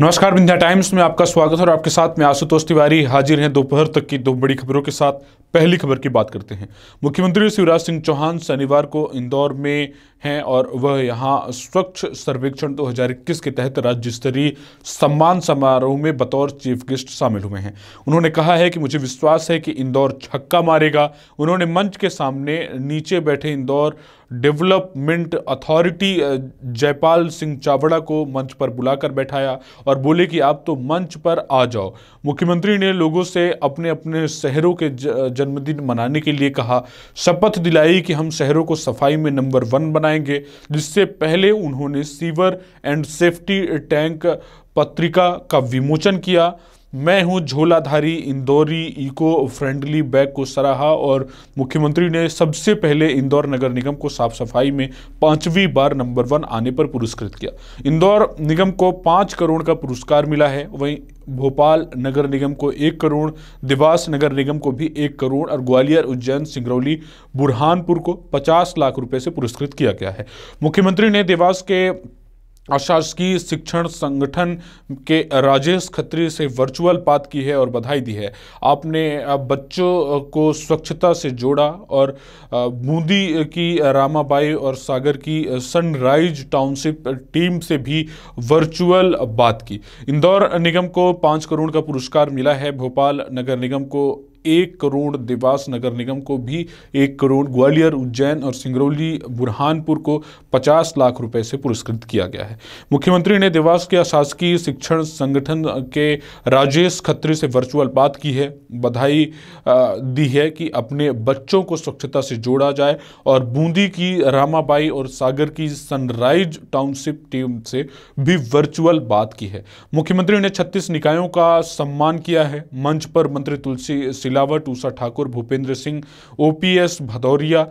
नमस्कार विंध्या टाइम्स में आपका स्वागत है और आपके साथ में आशुतोष तिवारी हाजिर हैं दोपहर तक की दो बड़ी खबरों के साथ पहली खबर की बात करते हैं मुख्यमंत्री शिवराज सिंह चौहान शनिवार को इंदौर में हैं और वह यहां स्वच्छ सर्वेक्षण 2021 के तहत राज्य स्तरीय सम्मान समारोह में बतौर चीफ गेस्ट शामिल हुए हैं उन्होंने कहा है कि मुझे विश्वास है कि इंदौर छक्का मारेगा उन्होंने मंच के सामने नीचे बैठे इंदौर डेवलपमेंट अथॉरिटी जयपाल सिंह चावड़ा को मंच पर बुलाकर बैठाया और बोले कि आप तो मंच पर आ जाओ मुख्यमंत्री ने लोगों से अपने अपने शहरों के ज, जन्मदिन मनाने के लिए कहा शपथ दिलाई कि हम शहरों को सफाई में नंबर वन बनाएंगे जिससे पहले उन्होंने सीवर एंड सेफ्टी टैंक पत्रिका का विमोचन किया मैं हूं झोलाधारी इंदौरी इको फ्रेंडली बैग को सराहा और मुख्यमंत्री ने सबसे पहले इंदौर नगर निगम को साफ सफाई में पांचवी बार नंबर वन आने पर पुरस्कृत किया इंदौर निगम को पाँच करोड़ का पुरस्कार मिला है वहीं भोपाल नगर निगम को एक करोड़ देवास नगर निगम को भी एक करोड़ और ग्वालियर उज्जैन सिंगरौली बुरहानपुर को पचास लाख रुपए से पुरस्कृत किया गया है मुख्यमंत्री ने देवास के अशासकीय शिक्षण संगठन के राजेश खत्री से वर्चुअल बात की है और बधाई दी है आपने बच्चों को स्वच्छता से जोड़ा और बूंदी की रामाबाई और सागर की सनराइज टाउनशिप टीम से भी वर्चुअल बात की इंदौर निगम को पाँच करोड़ का पुरस्कार मिला है भोपाल नगर निगम को एक करोड़ देवास नगर निगम को भी एक करोड़ ग्वालियर उज्जैन और सिंगरौली बुरहानपुर को 50 लाख रुपए से पुरस्कृत किया गया है मुख्यमंत्री ने देवास के अशासकीय शिक्षण संगठन के राजेश खत्री से वर्चुअल बात की है बधाई दी है कि अपने बच्चों को स्वच्छता से जोड़ा जाए और बूंदी की रामाबाई और सागर की सनराइज टाउनशिप टीम से भी वर्चुअल बात की है मुख्यमंत्री ने छत्तीस निकायों का सम्मान किया है मंच पर मंत्री तुलसी सिलावट उषा ठाकुर भूपेंद्र सिंह ओपीएस भदौरिया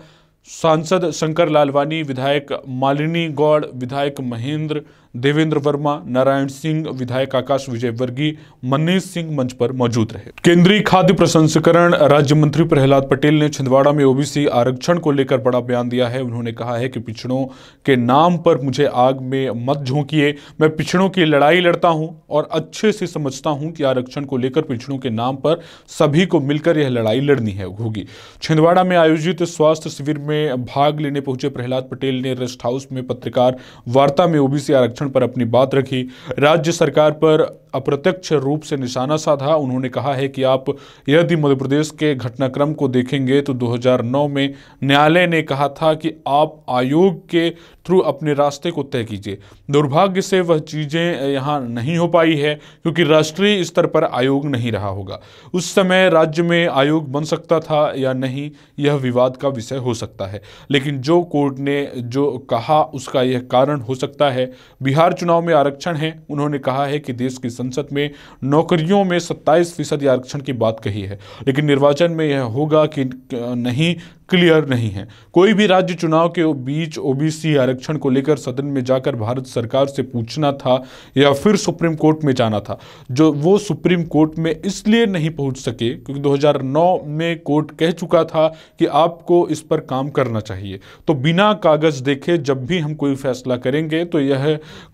सांसद शंकर लालवानी विधायक मालिनी गौड़ विधायक महेंद्र देवेंद्र वर्मा नारायण सिंह विधायक आकाश वर्गी मनीष सिंह मंच पर मौजूद रहे केंद्रीय खाद्य प्रसंस्करण राज्य मंत्री प्रहलाद पटेल ने छिंदवाड़ा में ओबीसी आरक्षण को लेकर बड़ा बयान दिया है उन्होंने कहा है कि पिछड़ों के नाम पर मुझे आग में मत झोंकिए मैं पिछड़ों की लड़ाई लड़ता हूं और अच्छे से समझता हूं कि आरक्षण को लेकर पिछड़ों के नाम पर सभी को मिलकर यह लड़ाई लड़नी है होगी छिंदवाड़ा में आयोजित स्वास्थ्य शिविर में भाग लेने पहुंचे प्रहलाद पटेल ने रेस्ट हाउस में पत्रकार वार्ता में ओबीसी आरक्षण आरक्षण पर अपनी बात रखी राज्य सरकार पर अप्रत्यक्ष रूप से निशाना साधा उन्होंने कहा है कि आप यदि मध्य प्रदेश के घटनाक्रम को देखेंगे तो 2009 में न्यायालय ने कहा था कि आप आयोग के थ्रू अपने रास्ते को तय कीजिए दुर्भाग्य से वह चीज़ें यहाँ नहीं हो पाई है क्योंकि राष्ट्रीय स्तर पर आयोग नहीं रहा होगा उस समय राज्य में आयोग बन सकता था या नहीं यह विवाद का विषय हो सकता है लेकिन जो कोर्ट ने जो कहा उसका यह कारण हो सकता है बिहार चुनाव में आरक्षण है उन्होंने कहा है कि देश की संसद में नौकरियों में सत्ताईस फीसदी आरक्षण की बात कही है लेकिन निर्वाचन में यह होगा कि नहीं क्लियर नहीं है कोई भी राज्य चुनाव के बीच ओबीसी आरक्षण को लेकर सदन में जाकर भारत सरकार से पूछना था या फिर सुप्रीम कोर्ट में जाना था जो वो सुप्रीम कोर्ट में इसलिए नहीं पहुंच सके क्योंकि 2009 में कोर्ट कह चुका था कि आपको इस पर काम करना चाहिए तो बिना कागज़ देखे जब भी हम कोई फैसला करेंगे तो यह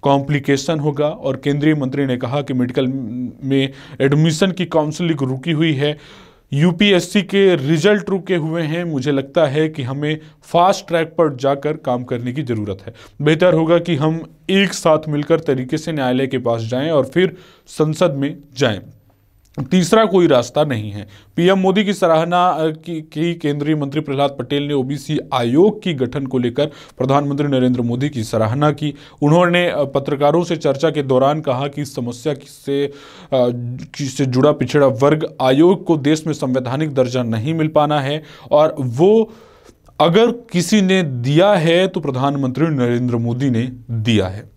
कॉम्प्लिकेशन होगा और केंद्रीय मंत्री ने कहा कि मेडिकल में एडमिशन की काउंसिलिंग रुकी हुई है यूपीएससी के रिजल्ट रुके हुए हैं मुझे लगता है कि हमें फास्ट ट्रैक पर जाकर काम करने की ज़रूरत है बेहतर होगा कि हम एक साथ मिलकर तरीके से न्यायालय के पास जाएं और फिर संसद में जाएं तीसरा कोई रास्ता नहीं है पीएम मोदी की सराहना की, की केंद्रीय मंत्री प्रहलाद पटेल ने ओबीसी आयोग की गठन को लेकर प्रधानमंत्री नरेंद्र मोदी की सराहना की उन्होंने पत्रकारों से चर्चा के दौरान कहा कि इस समस्या से से जुड़ा पिछड़ा वर्ग आयोग को देश में संवैधानिक दर्जा नहीं मिल पाना है और वो अगर किसी ने दिया है तो प्रधानमंत्री नरेंद्र मोदी ने दिया है